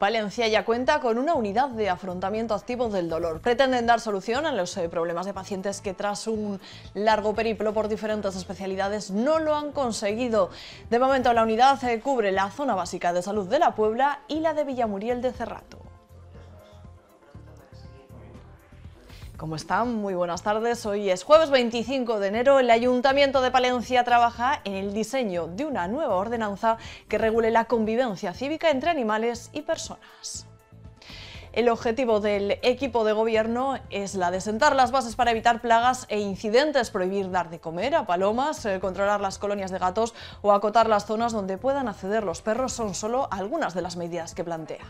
Valencia ya cuenta con una unidad de afrontamiento activo del dolor. Pretenden dar solución a los eh, problemas de pacientes que tras un largo periplo por diferentes especialidades no lo han conseguido. De momento la unidad eh, cubre la zona básica de salud de La Puebla y la de Villamuriel de Cerrato. ¿Cómo están? Muy buenas tardes. Hoy es jueves 25 de enero. El Ayuntamiento de Palencia trabaja en el diseño de una nueva ordenanza que regule la convivencia cívica entre animales y personas. El objetivo del equipo de gobierno es la de sentar las bases para evitar plagas e incidentes, prohibir dar de comer a palomas, eh, controlar las colonias de gatos o acotar las zonas donde puedan acceder los perros son solo algunas de las medidas que plantean.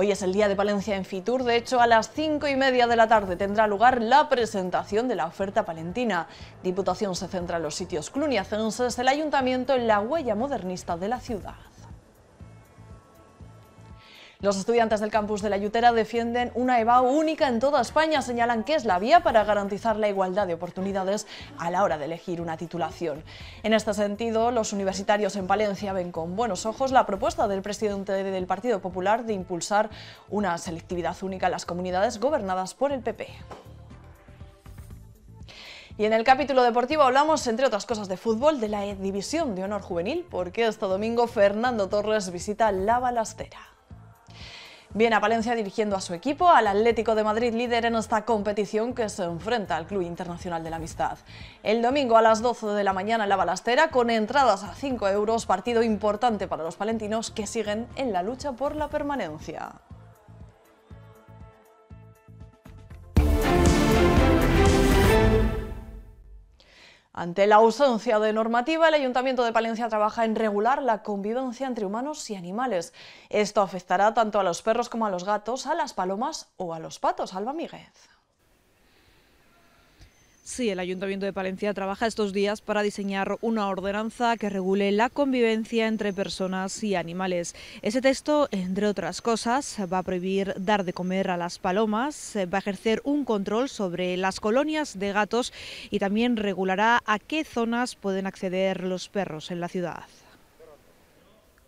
Hoy es el Día de Palencia en Fitur, de hecho a las cinco y media de la tarde tendrá lugar la presentación de la oferta palentina. Diputación se centra en los sitios cluniacenses, el ayuntamiento en la huella modernista de la ciudad. Los estudiantes del campus de la Yutera defienden una EBAU única en toda España. Señalan que es la vía para garantizar la igualdad de oportunidades a la hora de elegir una titulación. En este sentido, los universitarios en Valencia ven con buenos ojos la propuesta del presidente del Partido Popular de impulsar una selectividad única en las comunidades gobernadas por el PP. Y en el capítulo deportivo hablamos, entre otras cosas, de fútbol, de la División de Honor Juvenil, porque este domingo Fernando Torres visita la balastera. Viene a Palencia dirigiendo a su equipo, al Atlético de Madrid líder en esta competición que se enfrenta al Club Internacional de la Amistad. El domingo a las 12 de la mañana en la balastera, con entradas a 5 euros, partido importante para los palentinos que siguen en la lucha por la permanencia. Ante la ausencia de normativa, el Ayuntamiento de Palencia trabaja en regular la convivencia entre humanos y animales. Esto afectará tanto a los perros como a los gatos, a las palomas o a los patos. Alba Miguel. Sí, el Ayuntamiento de Palencia trabaja estos días para diseñar una ordenanza que regule la convivencia entre personas y animales. Ese texto, entre otras cosas, va a prohibir dar de comer a las palomas, va a ejercer un control sobre las colonias de gatos y también regulará a qué zonas pueden acceder los perros en la ciudad.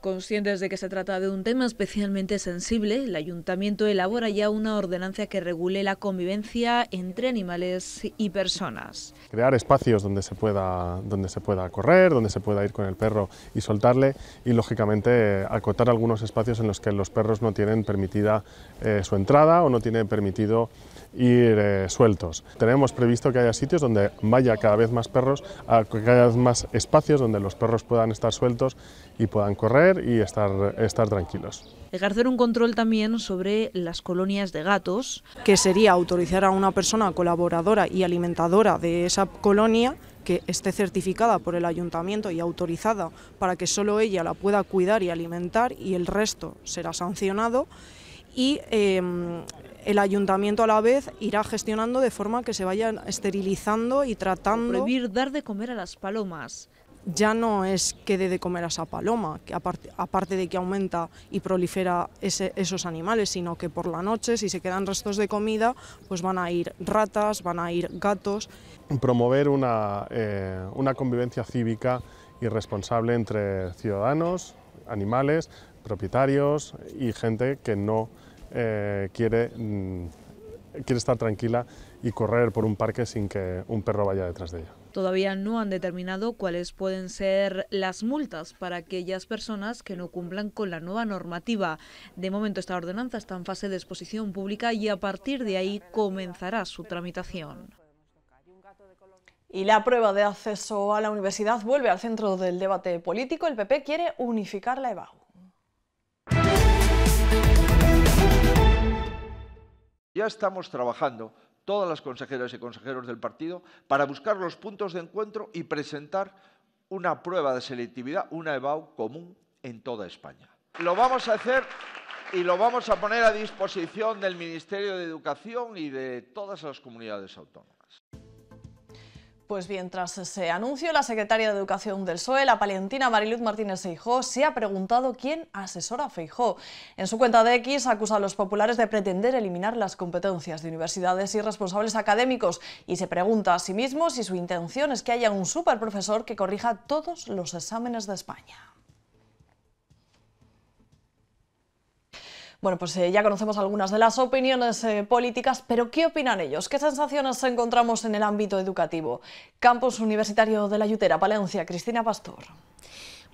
Conscientes de que se trata de un tema especialmente sensible, el ayuntamiento elabora ya una ordenanza que regule la convivencia entre animales y personas. Crear espacios donde se pueda, donde se pueda correr, donde se pueda ir con el perro y soltarle y lógicamente acotar algunos espacios en los que los perros no tienen permitida eh, su entrada o no tienen permitido ir eh, sueltos. Tenemos previsto que haya sitios donde vaya cada vez más perros, que haya más espacios donde los perros puedan estar sueltos y puedan correr y estar, estar tranquilos. Ejercer un control también sobre las colonias de gatos. Que sería autorizar a una persona colaboradora y alimentadora de esa colonia que esté certificada por el ayuntamiento y autorizada para que solo ella la pueda cuidar y alimentar y el resto será sancionado y em, el ayuntamiento a la vez irá gestionando de forma que se vayan esterilizando y tratando. Prohibir dar de comer a las palomas ya no es que de comer a esa paloma, que aparte, de que aumenta y prolifera esos animales, sino que por la noche, si se quedan restos de comida, pues van a ir ratas, van a ir gatos. Promover una, eh, convivencia cívica y responsable entre ciudadanos, animales, propietarios y gente que no eh, quiere, mm, quiere estar tranquila y correr por un parque sin que un perro vaya detrás de ella. Todavía no han determinado cuáles pueden ser las multas para aquellas personas que no cumplan con la nueva normativa. De momento esta ordenanza está en fase de exposición pública y a partir de ahí comenzará su tramitación. Y la prueba de acceso a la universidad vuelve al centro del debate político. El PP quiere unificar la EBAU. Ya estamos trabajando todas las consejeras y consejeros del partido para buscar los puntos de encuentro y presentar una prueba de selectividad, una EBAU común en toda España. Lo vamos a hacer y lo vamos a poner a disposición del Ministerio de Educación y de todas las comunidades autónomas. Pues bien, tras ese anuncio, la secretaria de Educación del PSOE, la palentina Mariluz Martínez Seijó, se ha preguntado quién asesora a Feijó. En su cuenta de X acusa a los populares de pretender eliminar las competencias de universidades y responsables académicos y se pregunta a sí mismo si su intención es que haya un superprofesor que corrija todos los exámenes de España. Bueno, pues eh, ya conocemos algunas de las opiniones eh, políticas, pero ¿qué opinan ellos? ¿Qué sensaciones encontramos en el ámbito educativo? Campus Universitario de la Ayutera, Palencia, Cristina Pastor.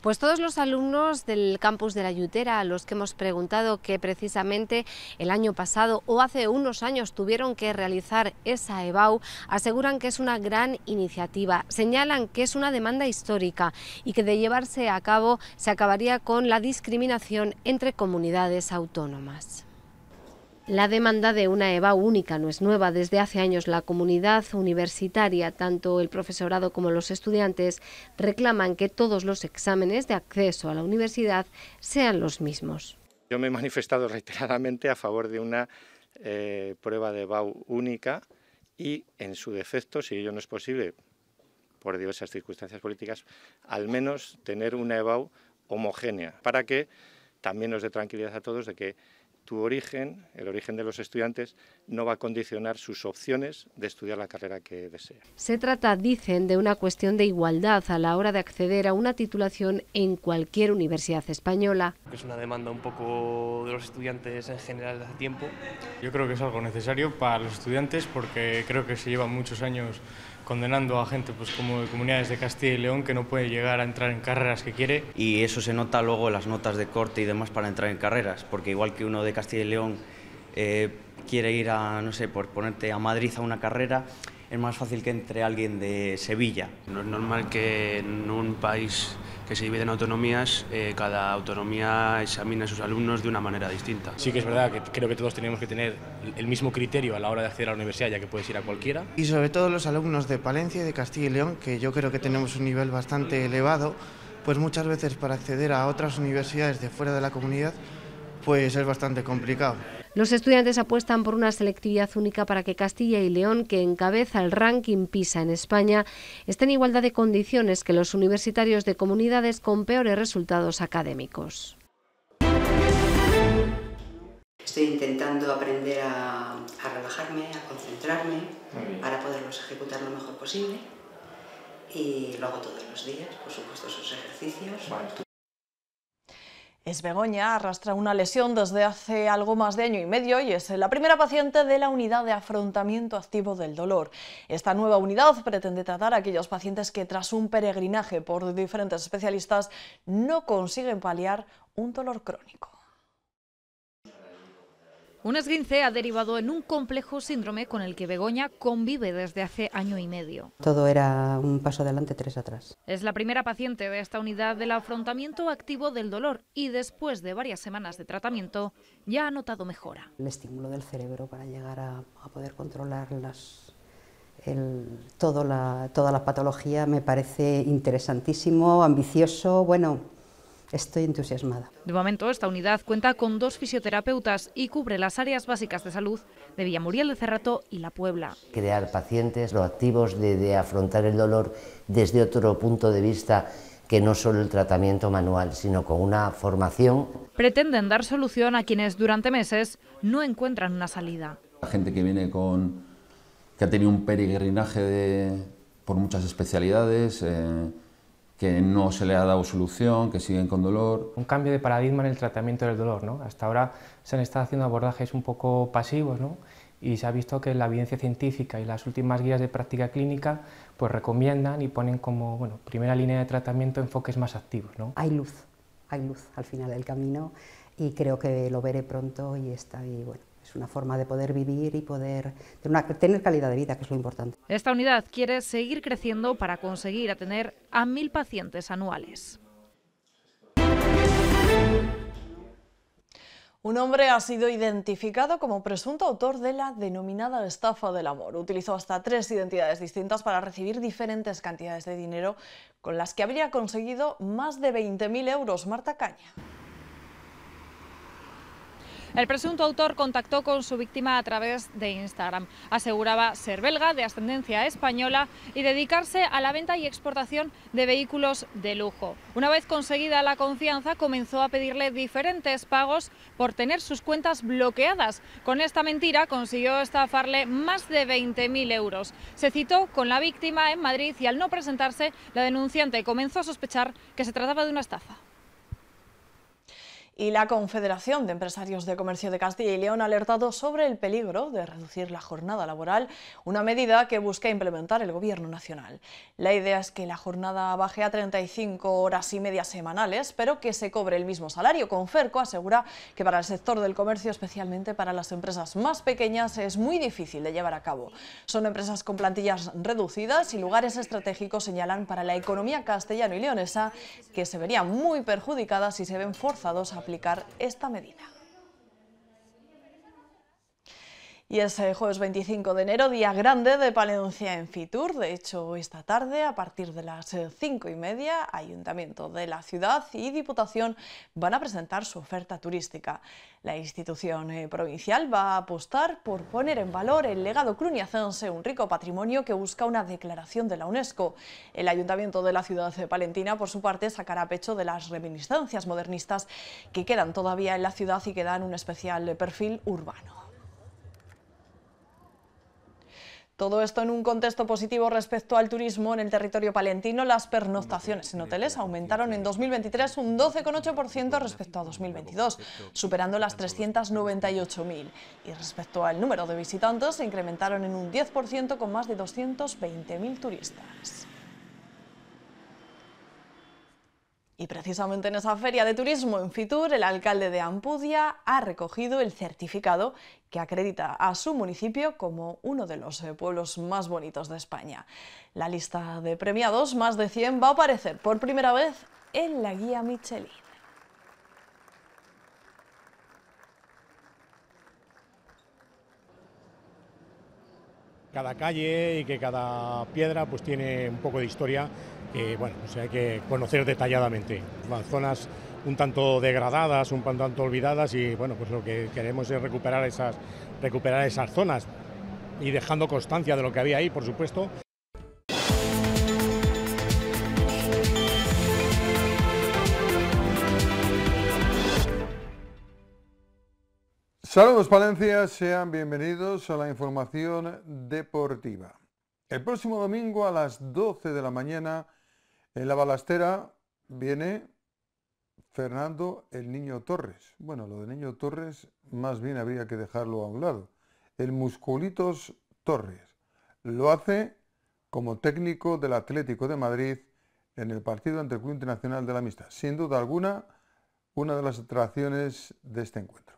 Pues todos los alumnos del campus de la Yutera, a los que hemos preguntado que precisamente el año pasado o hace unos años tuvieron que realizar esa EBAU, aseguran que es una gran iniciativa. Señalan que es una demanda histórica y que de llevarse a cabo se acabaría con la discriminación entre comunidades autónomas. La demanda de una EVA única no es nueva. Desde hace años la comunidad universitaria, tanto el profesorado como los estudiantes, reclaman que todos los exámenes de acceso a la universidad sean los mismos. Yo me he manifestado reiteradamente a favor de una eh, prueba de EVAU única y, en su defecto, si ello no es posible, por diversas circunstancias políticas, al menos tener una EBAU homogénea, para que también nos dé tranquilidad a todos de que tu origen, el origen de los estudiantes, no va a condicionar sus opciones de estudiar la carrera que desea. Se trata, dicen, de una cuestión de igualdad a la hora de acceder a una titulación en cualquier universidad española. Es una demanda un poco de los estudiantes en general hace tiempo. Yo creo que es algo necesario para los estudiantes porque creo que se llevan muchos años condenando a gente pues, como de comunidades de Castilla y León que no puede llegar a entrar en carreras que quiere. Y eso se nota luego en las notas de corte y demás para entrar en carreras, porque igual que uno de Castilla y León eh, quiere ir a, no sé, por ponerte a Madrid a una carrera, es más fácil que entre alguien de Sevilla. No es normal que en un país que se divide en autonomías, eh, cada autonomía examine a sus alumnos de una manera distinta. Sí que es verdad que creo que todos tenemos que tener el mismo criterio a la hora de acceder a la universidad, ya que puedes ir a cualquiera. Y sobre todo los alumnos de Palencia y de Castilla y León, que yo creo que tenemos un nivel bastante elevado, pues muchas veces para acceder a otras universidades de fuera de la comunidad pues es bastante complicado. Los estudiantes apuestan por una selectividad única para que Castilla y León, que encabeza el ranking PISA en España, esté en igualdad de condiciones que los universitarios de comunidades con peores resultados académicos. Estoy intentando aprender a, relajarme, a concentrarme, para poderlos ejecutar lo mejor posible. Y lo hago todos los días, por supuesto, esos ejercicios. Es Begoña, arrastra una lesión desde hace algo más de año y medio y es la primera paciente de la unidad de afrontamiento activo del dolor. Esta nueva unidad pretende tratar a aquellos pacientes que tras un peregrinaje por diferentes especialistas no consiguen paliar un dolor crónico. Un esguince ha derivado en un complejo síndrome con el que Begoña convive desde hace año y medio. Todo era un paso adelante, tres atrás. Es la primera paciente de esta unidad del afrontamiento activo del dolor y después de varias semanas de tratamiento ya ha notado mejora. El estímulo del cerebro para llegar a, poder controlar las, toda la patología me parece interesantísimo, ambicioso, bueno, estoy entusiasmada. De momento, esta unidad cuenta con dos fisioterapeutas y cubre las áreas básicas de salud de Villamuriel de Cerrato y La Puebla. Crear pacientes lo activos de, afrontar el dolor desde otro punto de vista que no solo el tratamiento manual, sino con una formación. Pretenden dar solución a quienes durante meses no encuentran una salida. La gente que viene con que ha tenido un peregrinaje de, por muchas especialidades, eh, que no se le ha dado solución, que siguen con dolor. Un cambio de paradigma en el tratamiento del dolor. ¿no? Hasta ahora se han estado haciendo abordajes un poco pasivos ¿no? y se ha visto que la evidencia científica y las últimas guías de práctica clínica pues recomiendan y ponen como bueno, primera línea de tratamiento enfoques más activos. ¿no? Hay luz, hay luz al final del camino y creo que lo veré pronto y está ahí, bueno, es una forma de poder vivir y poder tener, calidad de vida, que es lo importante. Esta unidad quiere seguir creciendo para conseguir atender a mil pacientes anuales. Un hombre ha sido identificado como presunto autor de la denominada estafa del amor. Utilizó hasta tres identidades distintas para recibir diferentes cantidades de dinero con las que habría conseguido más de 20.000 euros. Marta Caña. El presunto autor contactó con su víctima a través de Instagram. Aseguraba ser belga, de ascendencia española y dedicarse a la venta y exportación de vehículos de lujo. Una vez conseguida la confianza, comenzó a pedirle diferentes pagos por tener sus cuentas bloqueadas. Con esta mentira consiguió estafarle más de 20.000 euros. Se citó con la víctima en Madrid y al no presentarse, la denunciante comenzó a sospechar que se trataba de una estafa y la Confederación de Empresarios de Comercio de Castilla y León ha alertado sobre el peligro de reducir la jornada laboral, una medida que busca implementar el Gobierno Nacional. La idea es que la jornada baje a 35 horas y media semanales, pero que se cobre el mismo salario. Conferco asegura que para el sector del comercio, especialmente para las empresas más pequeñas, es muy difícil de llevar a cabo. Son empresas con plantillas reducidas y lugares estratégicos señalan para la economía castellano y leonesa que se verían muy perjudicadas si se ven forzados a aplicar esta medida. Y es eh, jueves 25 de enero, día grande de Palencia en Fitur. De hecho, esta tarde, a partir de las eh, cinco y media, Ayuntamiento de la Ciudad y Diputación van a presentar su oferta turística. La institución eh, provincial va a apostar por poner en valor el legado cluniacense, un rico patrimonio que busca una declaración de la UNESCO. El Ayuntamiento de la Ciudad de palentina, por su parte, sacará pecho de las reminiscencias modernistas que quedan todavía en la ciudad y que dan un especial perfil urbano. Todo esto en un contexto positivo respecto al turismo en el territorio palentino. Las pernoctaciones en hoteles aumentaron en 2023 un 12,8% respecto a 2022, superando las 398.000. Y respecto al número de visitantes, se incrementaron en un 10% con más de 220.000 turistas. Y precisamente en esa feria de turismo en Fitur, el alcalde de Ampudia ha recogido el certificado que acredita a su municipio como uno de los eh, pueblos más bonitos de España. La lista de premiados, más de 100, va a aparecer por primera vez en la guía Michelin. Cada calle y que cada piedra pues tiene un poco de historia eh, bueno, pues hay que conocer detalladamente las zonas un tanto degradadas, un tanto olvidadas y bueno, pues lo que queremos es recuperar esas, recuperar esas zonas y dejando constancia de lo que había ahí, por supuesto. Saludos Palencia, sean bienvenidos a la información deportiva. El próximo domingo a las 12 de la mañana en la balastera viene Fernando el Niño Torres. Bueno, lo de Niño Torres más bien habría que dejarlo a un lado. El Musculitos Torres lo hace como técnico del Atlético de Madrid en el partido ante el Club Internacional de la Amistad. Sin duda alguna, una de las atracciones de este encuentro.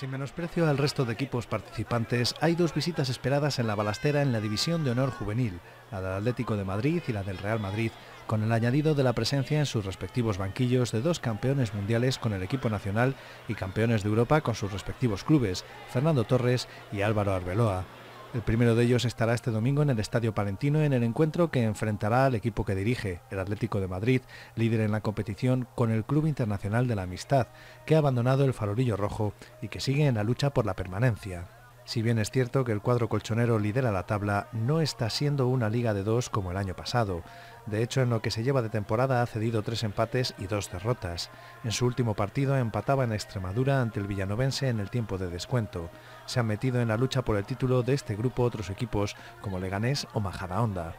Sin menosprecio al resto de equipos participantes, hay dos visitas esperadas en la balastera en la División de Honor Juvenil, la del Atlético de Madrid y la del Real Madrid, con el añadido de la presencia en sus respectivos banquillos de dos campeones mundiales con el equipo nacional y campeones de Europa con sus respectivos clubes, Fernando Torres y Álvaro Arbeloa. El primero de ellos estará este domingo en el Estadio Palentino en el encuentro que enfrentará al equipo que dirige, el Atlético de Madrid, líder en la competición con el Club Internacional de la Amistad, que ha abandonado el farolillo rojo y que sigue en la lucha por la permanencia. Si bien es cierto que el cuadro colchonero lidera la tabla, no está siendo una liga de dos como el año pasado. De hecho, en lo que se lleva de temporada ha cedido tres empates y dos derrotas. En su último partido empataba en Extremadura ante el villanovense en el tiempo de descuento. Se han metido en la lucha por el título de este grupo otros equipos como Leganés o Majadahonda.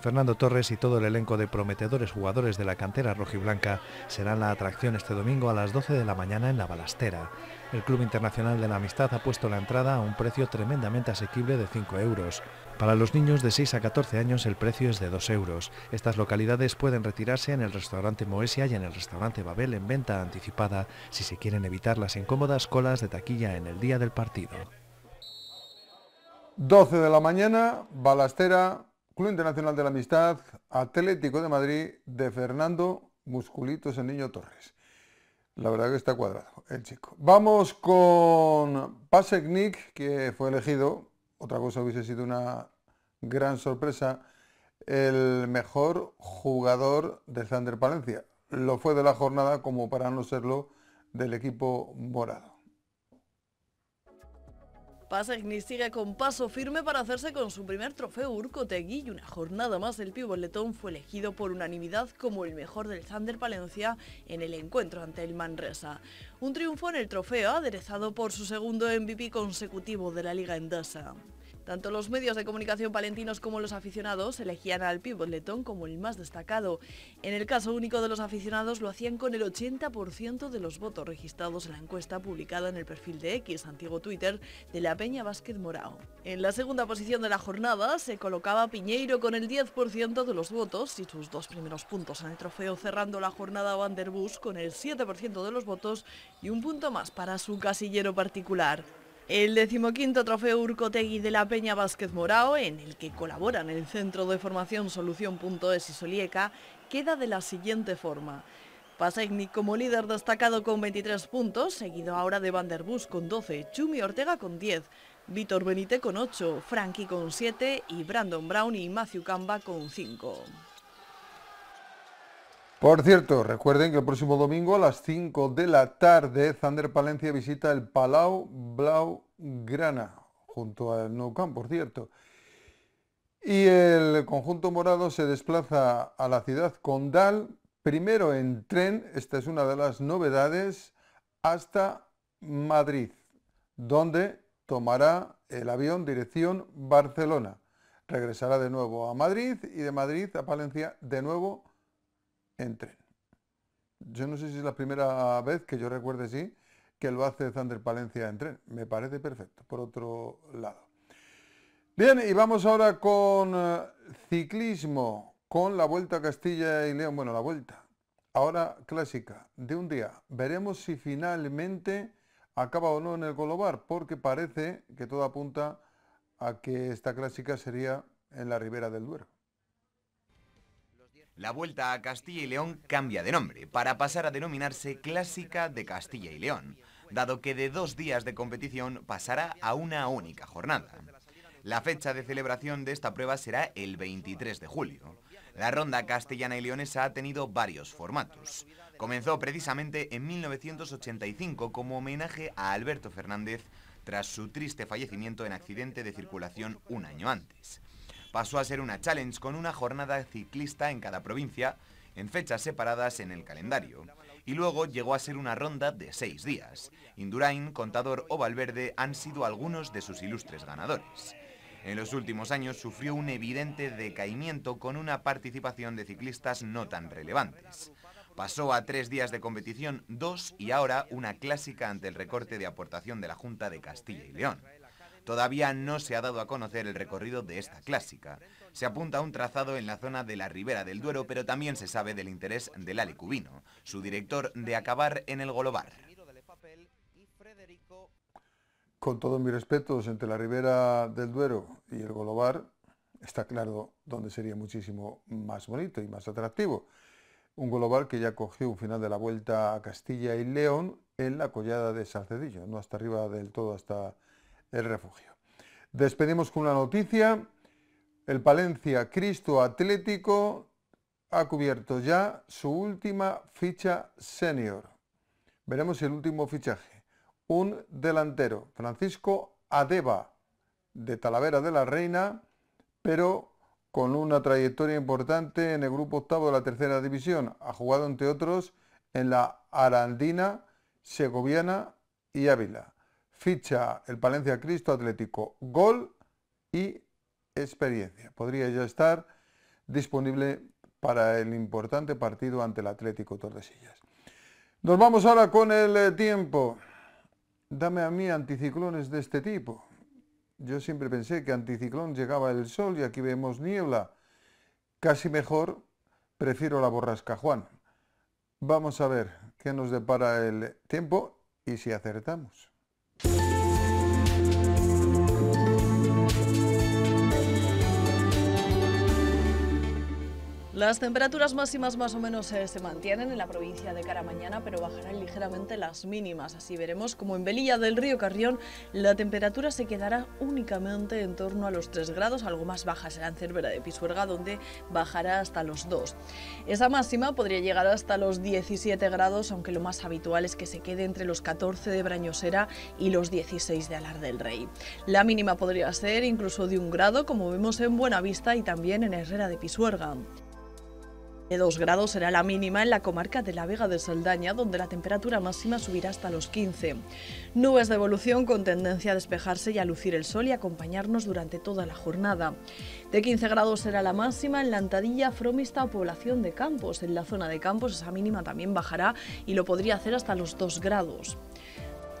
Fernando Torres y todo el elenco de prometedores jugadores de la cantera rojiblanca serán la atracción este domingo a las 12 de la mañana en la Balastera. El Club Internacional de la Amistad ha puesto la entrada a un precio tremendamente asequible de 5 euros. Para los niños de 6 a 14 años el precio es de 2 euros. Estas localidades pueden retirarse en el restaurante Moesia y en el restaurante Babel en venta anticipada si se quieren evitar las incómodas colas de taquilla en el día del partido. 12 de la mañana, Balastera, Club Internacional de la Amistad, Atlético de Madrid, de Fernando Musculitos el Niño Torres. La verdad que está cuadrado el chico. Vamos con Pasek Nick, que fue elegido, otra cosa hubiese sido una gran sorpresa, el mejor jugador de Thunder Palencia. Lo fue de la jornada como para no serlo del equipo morado pasa sigue con paso firme para hacerse con su primer trofeo Urcotegui y una jornada más el pívot fue elegido por unanimidad como el mejor del Zander Palencia en el encuentro ante el Manresa. Un triunfo en el trofeo aderezado por su segundo MVP consecutivo de la Liga Endesa. Tanto los medios de comunicación palentinos como los aficionados elegían al pívot letón como el más destacado. En el caso único de los aficionados lo hacían con el 80% de los votos registrados en la encuesta publicada en el perfil de X, antiguo Twitter, de la Peña Vázquez Morao. En la segunda posición de la jornada se colocaba Piñeiro con el 10% de los votos y sus dos primeros puntos en el trofeo, cerrando la jornada Wanderbus con el 7% de los votos y un punto más para su casillero particular. El decimoquinto trofeo Urcotegui de la Peña Vázquez Morao, en el que colaboran el Centro de Formación Solución.es y Solieca, queda de la siguiente forma. Pasegni como líder destacado con 23 puntos, seguido ahora de Van der con 12, Chumi Ortega con 10, Víctor Benite con 8, Frankie con 7 y Brandon Brown y Matthew Camba con 5. Por cierto, recuerden que el próximo domingo a las 5 de la tarde, Zander Palencia visita el Palau Blau-Grana, junto al Nou Camp, por cierto. Y el conjunto morado se desplaza a la ciudad condal, primero en tren, esta es una de las novedades, hasta Madrid, donde tomará el avión dirección Barcelona. Regresará de nuevo a Madrid y de Madrid a Palencia de nuevo en tren. Yo no sé si es la primera vez que yo recuerde, sí, que lo hace Thunder Palencia en tren. Me parece perfecto, por otro lado. Bien, y vamos ahora con eh, ciclismo, con la Vuelta a Castilla y León. Bueno, la Vuelta, ahora clásica, de un día. Veremos si finalmente acaba o no en el Colobar... porque parece que todo apunta a que esta clásica sería en la ribera del Duero. La Vuelta a Castilla y León cambia de nombre para pasar a denominarse Clásica de Castilla y León dado que de dos días de competición pasará a una única jornada. La fecha de celebración de esta prueba será el 23 de julio. La ronda castellana y leonesa ha tenido varios formatos. Comenzó precisamente en 1985 como homenaje a Alberto Fernández tras su triste fallecimiento en accidente de circulación un año antes. Pasó a ser una challenge con una jornada ciclista en cada provincia en fechas separadas en el calendario, y luego llegó a ser una ronda de seis días. Indurain, Contador o Valverde han sido algunos de sus ilustres ganadores. En los últimos años sufrió un evidente decaimiento con una participación de ciclistas no tan relevantes. Pasó a tres días de competición, dos y ahora una clásica ante el recorte de aportación de la Junta de Castilla y León. Todavía no se ha dado a conocer el recorrido de esta clásica. Se apunta a un trazado en la zona de la Ribera del Duero, pero también se sabe del interés del Alicubino, su director de acabar en el Golobar. Con todos mis respetos, entre la Ribera del Duero y el Golobar, está claro dónde sería muchísimo más bonito y más atractivo. Un Golobar que ya cogió un final de la vuelta a Castilla y León en la collada de Salcedillo, no hasta arriba del todo, hasta el refugio. Despedimos con una noticia. El Palencia Cristo Atlético ha cubierto ya su última ficha senior. Veremos el último fichaje. Un delantero, Francisco Adeba, de Talavera de la Reina, pero con una trayectoria importante en el grupo octavo de la tercera división. Ha jugado, entre otros, en la Arandina, Segoviana y Ávila. Ficha el Palencia Cristo Atlético, gol y experiencia. Podría ya estar disponible para el importante partido ante el Atlético Tordesillas. Nos vamos ahora con el eh, tiempo. Dame a mí anticiclones de este tipo. Yo siempre pensé que anticiclón llegaba el sol y aquí vemos niebla. Casi mejor, prefiero la borrasca Juan. Vamos a ver qué nos depara el tiempo y si acertamos. you Las temperaturas máximas más o menos eh, se mantienen en la provincia de Caramañana, pero bajarán ligeramente las mínimas. Así veremos como en Velilla del Río Carrión la temperatura se quedará únicamente en torno a los 3 grados, algo más baja será en Cervera de Pisuerga, donde bajará hasta los 2. Esa máxima podría llegar hasta los 17 grados, aunque lo más habitual es que se quede entre los 14 de Brañosera y los 16 de Alar del Rey. La mínima podría ser incluso de un grado, como vemos en Buenavista y también en Herrera de Pisuerga. De 2 grados será la mínima en la comarca de la Vega de Saldaña, donde la temperatura máxima subirá hasta los 15. Nubes de evolución con tendencia a despejarse y a lucir el sol y acompañarnos durante toda la jornada. De 15 grados será la máxima en Lantadilla, Fromista o Población de Campos. En la zona de Campos esa mínima también bajará y lo podría hacer hasta los 2 grados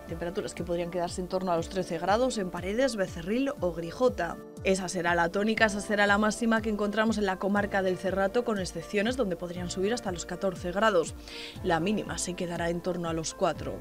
temperaturas que podrían quedarse en torno a los 13 grados en Paredes, Becerril o Grijota. Esa será la tónica, esa será la máxima que encontramos en la comarca del Cerrato, con excepciones donde podrían subir hasta los 14 grados. La mínima se quedará en torno a los 4.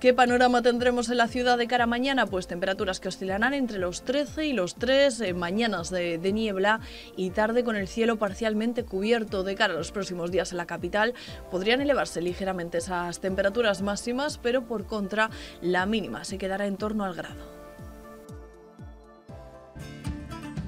¿Qué panorama tendremos en la ciudad de cara a mañana? Pues temperaturas que oscilarán entre los 13 y los 3, eh, mañanas de, de, niebla y tarde con el cielo parcialmente cubierto de cara a los próximos días en la capital. Podrían elevarse ligeramente esas temperaturas máximas, pero por contra la mínima se quedará en torno al grado.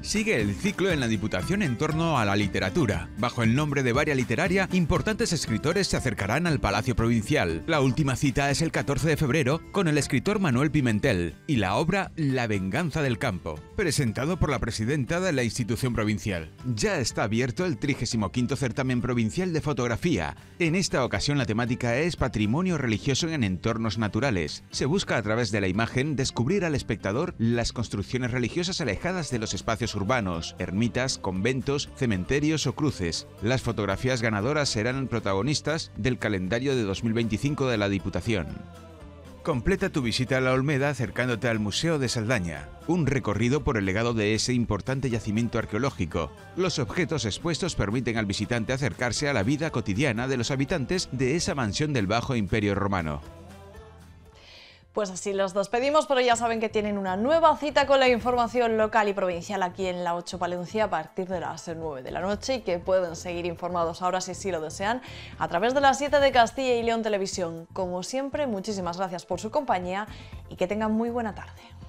sigue el ciclo en la Diputación en torno a la literatura. Bajo el nombre de Varia Literaria, importantes escritores se acercarán al Palacio Provincial. La última cita es el 14 de febrero con el escritor Manuel Pimentel y la obra La venganza del campo, presentado por la presidenta de la institución provincial. Ya está abierto el 35 Certamen Provincial de Fotografía. En esta ocasión la temática es patrimonio religioso en entornos naturales. Se busca a través de la imagen descubrir al espectador las construcciones religiosas alejadas de los espacios urbanos, ermitas, conventos, cementerios o cruces. Las fotografías ganadoras serán protagonistas del calendario de 2025 de la Diputación. Completa tu visita a la Olmeda acercándote al Museo de Saldaña, un recorrido por el legado de ese importante yacimiento arqueológico. Los objetos expuestos permiten al visitante acercarse a la vida cotidiana de los habitantes de esa mansión del Bajo Imperio Romano. Pues así los despedimos, pero ya saben que tienen una nueva cita con la información local y provincial aquí en la 8 Palencia a partir de las 9 de la noche y que pueden seguir informados ahora si sí lo desean a través de las 7 de Castilla y León Televisión. Como siempre, muchísimas gracias por su compañía y que tengan muy buena tarde.